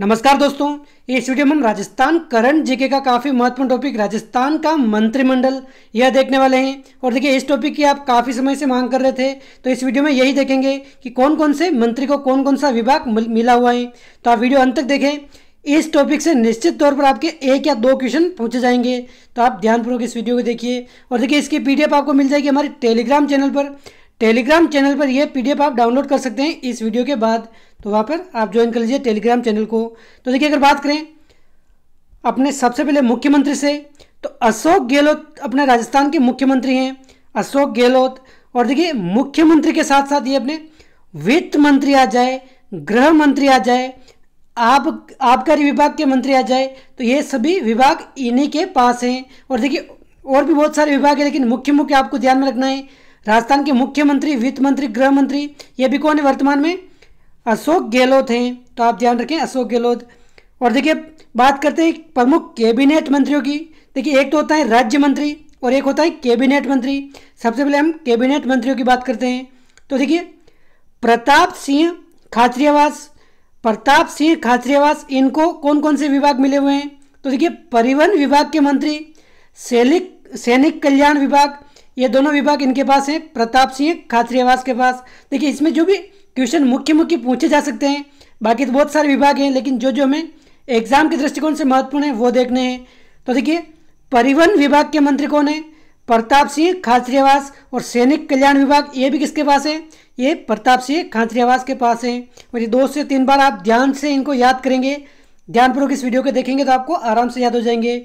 नमस्कार दोस्तों इस वीडियो में हम राजस्थान करंट जीके का काफ़ी महत्वपूर्ण टॉपिक राजस्थान का मंत्रिमंडल यह देखने वाले हैं और देखिए इस टॉपिक की आप काफ़ी समय से मांग कर रहे थे तो इस वीडियो में यही देखेंगे कि कौन कौन से मंत्री को कौन कौन सा विभाग मिला हुआ है तो आप वीडियो अंत तक देखें इस टॉपिक से निश्चित तौर पर आपके एक या दो क्वेश्चन पूछे जाएंगे तो आप ध्यानपूर्वक इस वीडियो को देखिए और देखिए इसकी पी आपको मिल जाएगी हमारे टेलीग्राम चैनल पर टेलीग्राम चैनल पर यह पी आप डाउनलोड कर सकते हैं इस वीडियो के बाद तो वहाँ पर आप ज्वाइन कर लीजिए टेलीग्राम चैनल को तो देखिए अगर बात करें अपने सबसे पहले मुख्यमंत्री से तो अशोक गहलोत अपने राजस्थान के मुख्यमंत्री हैं अशोक गहलोत और देखिए मुख्यमंत्री के साथ साथ ये अपने वित्त मंत्री आ जाए गृह मंत्री आ जाए आप आबकारी विभाग के मंत्री आ जाए तो ये सभी विभाग इन्हीं के पास हैं और देखिए और भी बहुत सारे विभाग हैं लेकिन मुख्य मुख्य आपको ध्यान में रखना है राजस्थान के मुख्यमंत्री वित्त मंत्री गृह मंत्री ये भी कौन है वर्तमान में अशोक गहलोत हैं तो आप ध्यान रखें अशोक गहलोत और देखिए बात करते हैं प्रमुख कैबिनेट मंत्रियों की देखिए एक तो होता है राज्य मंत्री और एक होता है कैबिनेट मंत्री सबसे पहले हम कैबिनेट मंत्रियों की बात करते हैं तो देखिए प्रताप सिंह खाचरियावास प्रताप सिंह खाचरियावास इनको कौन कौन से विभाग मिले हुए हैं तो देखिए परिवहन विभाग के मंत्री सैनिक सैनिक कल्याण विभाग ये दोनों विभाग इनके पास हैं प्रताप सिंह खाचरियावास के पास देखिए इसमें जो भी क्वेश्चन मुख्य मुख्य पूछे जा सकते हैं बाकी तो बहुत सारे विभाग हैं लेकिन जो जो हमें एग्जाम के दृष्टिकोण से महत्वपूर्ण है वो देखने हैं तो देखिए परिवहन विभाग के मंत्री कौन है प्रताप सिंह खाचरियावास और सैनिक कल्याण विभाग ये भी किसके पास है ये प्रताप सिंह खाचरियावास के पास है और ये दो से तीन बार आप ध्यान से इनको याद करेंगे ध्यानपूर्वक इस वीडियो को देखेंगे तो आपको आराम से याद हो जाएंगे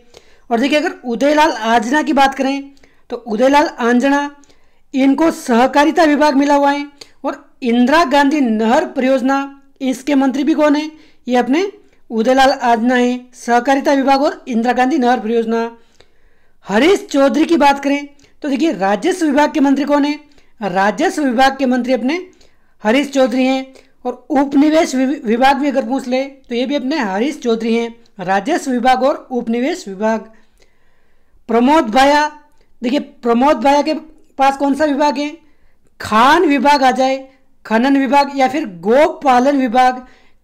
और देखिए अगर उदयलाल आंजना की बात करें तो उदयलाल आंजना इनको सहकारिता विभाग मिला हुआ है इंदिरा गांधी नहर परियोजना इसके मंत्री भी कौन है ये अपने उदयलाल आजना है सहकारिता विभाग और इंदिरा गांधी नहर परियोजना हरीश चौधरी की बात करें तो देखिए राजस्व विभाग के मंत्री कौन है राजस्व विभाग के मंत्री अपने हरीश चौधरी हैं और उपनिवेश विभाग भी अगर पूछ ले तो ये भी अपने हरीश चौधरी हैं राजस्व विभाग और उपनिवेश विभाग प्रमोद भाया देखिए प्रमोद भाया के पास कौन सा विभाग है खान विभाग आ जाए खनन विभाग या फिर गोपालन विभाग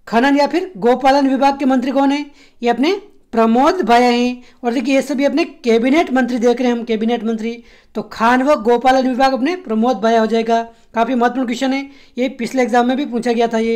खनन या फिर गोपालन विभाग के मंत्री कौन है ये अपने प्रमोद भाया हैं और देखिए ये सभी अपने कैबिनेट मंत्री देख रहे हैं हम कैबिनेट मंत्री तो खान व गोपालन विभाग अपने प्रमोद भाया हो जाएगा काफ़ी महत्वपूर्ण क्वेश्चन है ये पिछले एग्जाम में भी पूछा गया था ये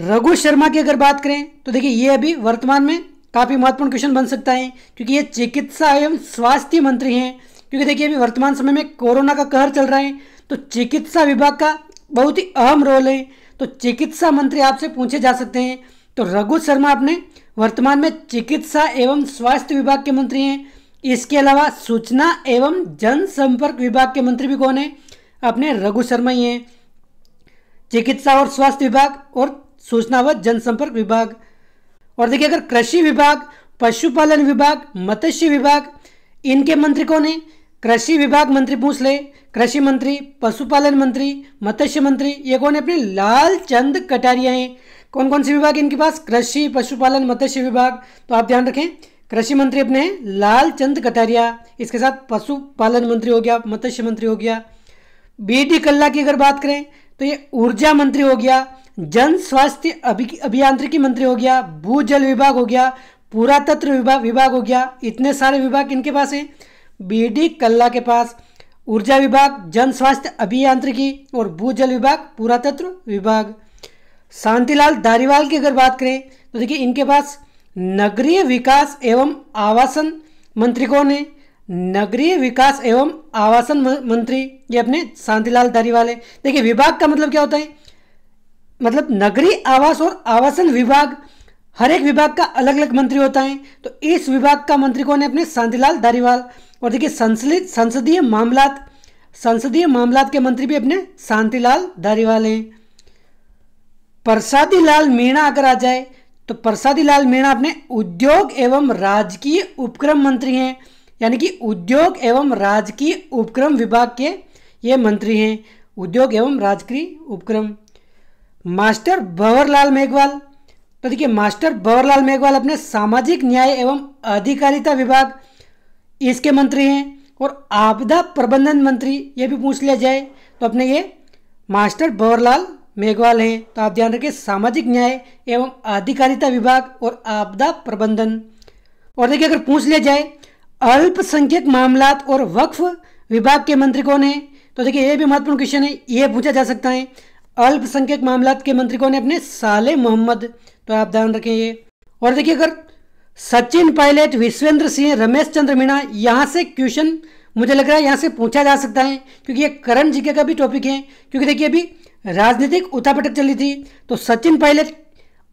रघु शर्मा की अगर बात करें तो देखिए ये अभी वर्तमान में काफ़ी महत्वपूर्ण क्वेश्चन बन सकता है क्योंकि ये चिकित्सा एवं स्वास्थ्य मंत्री हैं क्योंकि देखिए अभी वर्तमान समय में कोरोना का कहर चल रहा है तो चिकित्सा विभाग का बहुत ही अहम रोल है तो चिकित्सा मंत्री आपसे पूछे जा सकते हैं तो रघु शर्मा आपने वर्तमान में चिकित्सा एवं स्वास्थ्य विभाग के मंत्री हैं इसके अलावा सूचना एवं जनसंपर्क विभाग के मंत्री भी कौन है अपने रघु शर्मा ही हैं चिकित्सा और स्वास्थ्य विभाग और सूचना व जनसंपर्क विभाग और देखिए अगर कृषि विभाग पशुपालन विभाग मत्स्य विभाग इनके मंत्री कौन है कृषि विभाग मंत्री पूछ ले कृषि मंत्री पशुपालन मंत्री मत्स्य मंत्री ये कौन है अपने लाल चंद कटारिया है कौन कौन से विभाग इनके पास कृषि पशुपालन मत्स्य विभाग तो आप ध्यान रखें कृषि मंत्री अपने हैं लाल चंद कटारिया इसके साथ पशुपालन मंत्री हो गया मत्स्य मंत्री हो गया बी डी कल्ला की अगर बात करें तो ये ऊर्जा मंत्री हो गया जन स्वास्थ्य अभियांत्रिकी मंत्री हो गया भू विभाग हो गया पुरातत्व विभाग विभाग हो गया इतने सारे विभाग इनके पास हैं बीडी कल्ला के पास ऊर्जा विभाग जन स्वास्थ्य अभियांत्रिकी और भूजल विभाग पुरातत्व विभाग शांतिलाल धारीवाल की अगर बात करें तो देखिए इनके पास नगरीय विकास एवं आवासन मंत्री कौन है नगरीय विकास एवं आवासन मंत्री ये अपने शांतिलाल धारीवाल है देखिए विभाग का मतलब क्या होता है मतलब नगरीय आवास और आवासन विभाग हर एक विभाग का अलग अलग मंत्री होता है तो इस विभाग का मंत्री कौन है अपने शांतिलाल धारीवाल और देखिए संसलित संसदीय मामला संसदीय मामला के मंत्री भी अपने शांतिलाल धारीवाल हैं प्रसादी लाल मीणा अगर आ जाए तो प्रसादी लाल मीणा अपने उद्योग एवं राजकीय उपक्रम मंत्री हैं यानी कि उद्योग एवं राजकीय उपक्रम विभाग के ये मंत्री हैं उद्योग एवं राजकीय उपक्रम मास्टर भंवरलाल मेघवाल तो देखिए मास्टर भंवरलाल मेघवाल अपने सामाजिक न्याय एवं अधिकारिता विभाग इसके मंत्री हैं और आपदा प्रबंधन मंत्री ये भी पूछ लिया जाए तो अपने ये मास्टर भंवरलाल मेघवाल हैं तो आप ध्यान रखें सामाजिक न्याय एवं आधिकारिता विभाग और आपदा प्रबंधन और देखिए अगर पूछ लिया जाए अल्पसंख्यक मामलात और वक्फ विभाग के मंत्री कौन है तो देखिए ये भी महत्वपूर्ण क्वेश्चन है ये पूछा जा सकता है अल्पसंख्यक मामलात के मंत्री कौन है अपने साले मोहम्मद तो आप ध्यान रखें ये और देखिए अगर सचिन पायलट विश्वेंद्र सिंह रमेश चंद्र मीणा यहाँ से क्वेश्चन मुझे लग रहा है यहाँ से पूछा जा सकता है क्योंकि ये करंट जीके का भी टॉपिक है क्योंकि देखिए अभी राजनीतिक उतापटक चली थी तो सचिन पायलट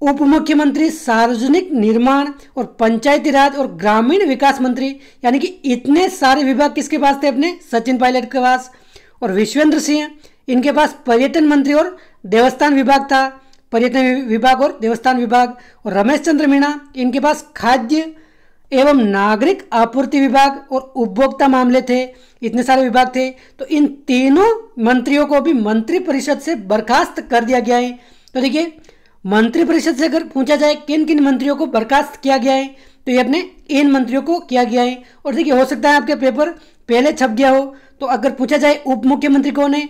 उप मुख्यमंत्री सार्वजनिक निर्माण और पंचायती राज और ग्रामीण विकास मंत्री यानी कि इतने सारे विभाग किसके पास थे अपने सचिन पायलट के पास और विश्वेंद्र सिंह इनके पास पर्यटन मंत्री और देवस्थान विभाग था पर्यटन विभाग और देवस्थान विभाग और रमेश चंद्र मीणा इनके पास खाद्य एवं नागरिक आपूर्ति विभाग और उपभोक्ता मामले थे इतने सारे विभाग थे तो इन तीनों मंत्रियों को भी मंत्रिपरिषद से बर्खास्त कर दिया गया है तो देखिए मंत्रिपरिषद से अगर पूछा जाए किन किन मंत्रियों को बर्खास्त किया गया है तो ये अपने इन मंत्रियों को किया गया है और देखिए हो सकता है आपके पेपर पहले छप गया हो तो अगर पूछा जाए उप मुख्यमंत्री कौन है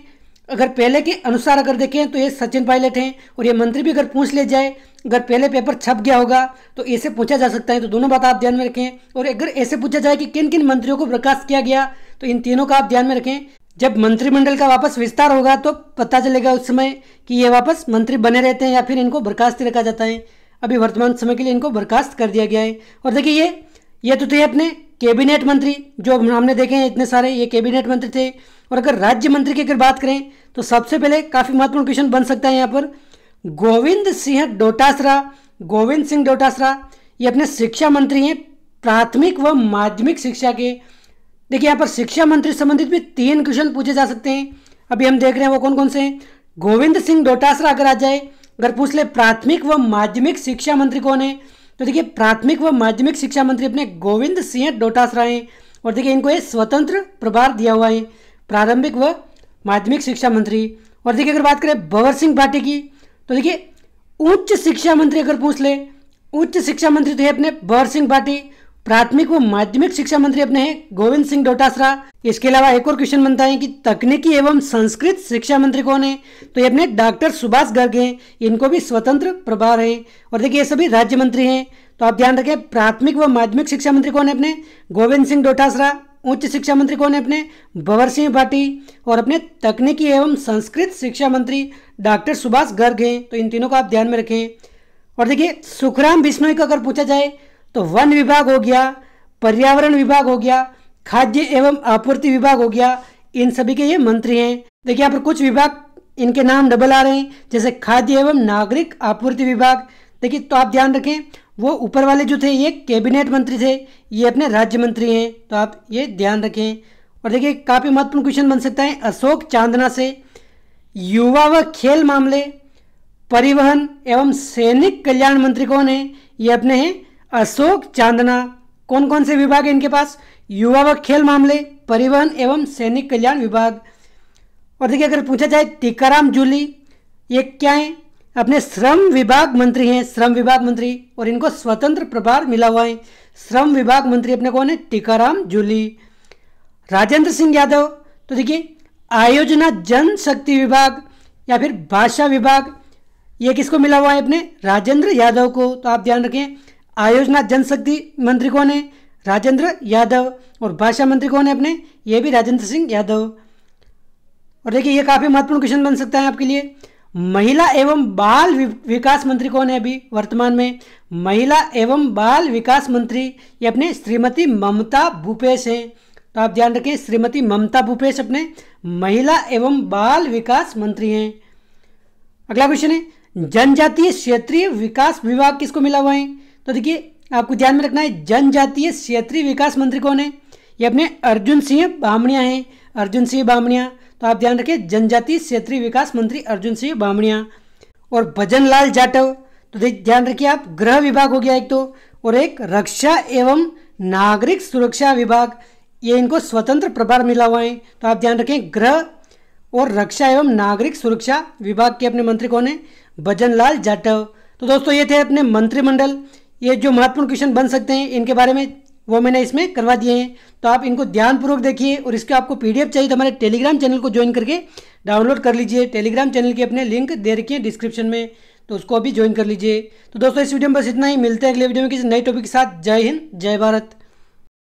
अगर पहले के अनुसार अगर देखें तो ये सचिन पायलट हैं और ये मंत्री भी अगर पूछ ले जाए अगर पहले पेपर छप गया होगा तो ऐसे पूछा जा सकता है तो दोनों बात आप ध्यान में रखें और अगर ऐसे पूछा जाए कि किन किन मंत्रियों को बर्खास्त किया गया तो इन तीनों का आप ध्यान में रखें जब मंत्रिमंडल का वापस विस्तार होगा तो पता चलेगा उस समय कि ये वापस मंत्री बने रहते हैं या फिर इनको बर्खास्त रखा जाता है अभी वर्तमान समय के लिए इनको बर्खास्त कर दिया गया है और देखिए ये ये तो थे अपने कैबिनेट मंत्री जो हमने देखे हैं इतने सारे ये कैबिनेट मंत्री थे और अगर राज्य मंत्री की अगर बात करें तो सबसे पहले काफ़ी महत्वपूर्ण क्वेश्चन बन सकता है यहाँ पर गोविंद सिंह डोटासरा गोविंद सिंह डोटासरा ये अपने शिक्षा मंत्री हैं प्राथमिक व माध्यमिक शिक्षा के देखिए यहाँ पर शिक्षा मंत्री संबंधित भी तीन क्वेश्चन पूछे जा सकते हैं अभी हम देख रहे हैं वो कौन कौन से हैं गोविंद सिंह डोटासरा अगर आ जाए अगर पूछ ले प्राथमिक व माध्यमिक शिक्षा मंत्री कौन है तो देखिए प्राथमिक व माध्यमिक शिक्षा मंत्री अपने गोविंद सिंह डोटासरा हैं और देखिए इनको ये स्वतंत्र प्रभार दिया हुआ है प्रारंभिक व माध्यमिक शिक्षा मंत्री और देखिए अगर बात करें भंवर सिंह भाटी की तो देखिए उच्च शिक्षा मंत्री अगर पूछ ले उच्च शिक्षा मंत्री तो है अपने भंवर सिंह भाटी प्राथमिक व माध्यमिक शिक्षा मंत्री अपने हैं गोविंद सिंह डोटासरा इसके अलावा एक और क्वेश्चन बनता है कि तकनीकी एवं संस्कृत शिक्षा मंत्री कौन है तो ये अपने डॉक्टर सुभाष गर्ग हैं इनको भी स्वतंत्र प्रभार है और देखिए ये सभी राज्य मंत्री हैं तो आप ध्यान रखें प्राथमिक व माध्यमिक शिक्षा मंत्री कौन है अपने गोविंद सिंह डोटासरा उच्च शिक्षा मंत्री कौन है अपने भंवर सिंह भाटी और अपने तकनीकी एवं संस्कृत शिक्षा मंत्री डॉक्टर सुभाष गर्ग हैं तो इन तीनों को आप ध्यान में रखें और देखिए सुखराम बिश्नोई का अगर पूछा जाए तो वन विभाग हो गया पर्यावरण विभाग हो गया खाद्य एवं आपूर्ति विभाग हो गया इन सभी के ये मंत्री हैं देखिए यहाँ पर कुछ विभाग इनके नाम डबल आ रहे हैं जैसे खाद्य एवं नागरिक आपूर्ति विभाग देखिए तो आप ध्यान रखें वो ऊपर वाले जो थे ये कैबिनेट मंत्री थे ये अपने राज्य मंत्री हैं तो आप ये ध्यान रखें और देखिए काफ़ी महत्वपूर्ण क्वेश्चन बन सकता है अशोक चांदना से युवा व खेल मामले परिवहन एवं सैनिक कल्याण मंत्री कौन है ये अपने हैं अशोक चांदना कौन कौन से विभाग है इनके पास युवा व खेल मामले परिवहन एवं सैनिक कल्याण विभाग और देखिए अगर पूछा जाए टीकाराम जूली ये क्या है अपने श्रम विभाग मंत्री हैं श्रम विभाग मंत्री और इनको स्वतंत्र प्रभार मिला हुआ है श्रम विभाग मंत्री अपने कौन है टीकाराम जूली राजेंद्र सिंह यादव तो देखिए आयोजना जनशक्ति विभाग या फिर भाषा विभाग ये किसको मिला हुआ है अपने राजेंद्र यादव को तो आप ध्यान रखें आयोजना जनशक्ति मंत्री कौन है राजेंद्र यादव और भाषा मंत्री कौन है अपने ये भी राजेंद्र सिंह यादव और देखिए ये काफ़ी महत्वपूर्ण क्वेश्चन बन सकता है आपके लिए महिला एवं बाल विकास मंत्री कौन है अभी वर्तमान में महिला एवं बाल विकास मंत्री ये अपने श्रीमती ममता भूपेश हैं तो आप ध्यान रखिए श्रीमती ममता भूपेश अपने महिला एवं बाल विकास मंत्री हैं अगला क्वेश्चन है जनजातीय क्षेत्रीय विकास विभाग किसको मिला हुआ है तो देखिए आपको ध्यान में रखना है जनजातीय क्षेत्रीय विकास मंत्री कौन है ये अपने अर्जुन सिंह बामणिया हैं अर्जुन सिंह बामणिया तो आप ध्यान रखिए जनजातीय क्षेत्रीय विकास मंत्री अर्जुन सिंह बामणिया और भजन लाल जाटव तो ध्यान रखिए आप गृह विभाग हो गया एक तो और एक रक्षा एवं नागरिक सुरक्षा विभाग ये इनको स्वतंत्र प्रभार मिला हुआ है तो आप ध्यान रखें गृह और रक्षा एवं नागरिक सुरक्षा विभाग के अपने मंत्री कौन है भजन लाल जाटव तो दोस्तों ये थे अपने मंत्रिमंडल ये जो महत्वपूर्ण क्वेश्चन बन सकते हैं इनके बारे में वो मैंने इसमें करवा दिए हैं तो आप इनको ध्यानपूर्वक देखिए और इसके आपको पीडीएफ चाहिए तो हमारे टेलीग्राम चैनल को ज्वाइन करके डाउनलोड कर लीजिए टेलीग्राम चैनल की अपने लिंक दे रखी है डिस्क्रिप्शन में तो उसको अभी ज्वाइन कर लीजिए तो दोस्तों इस वीडियो में बस इतना ही मिलते हैं अगले वीडियो में किसी नए टॉपिक के साथ जय हिंद जय भारत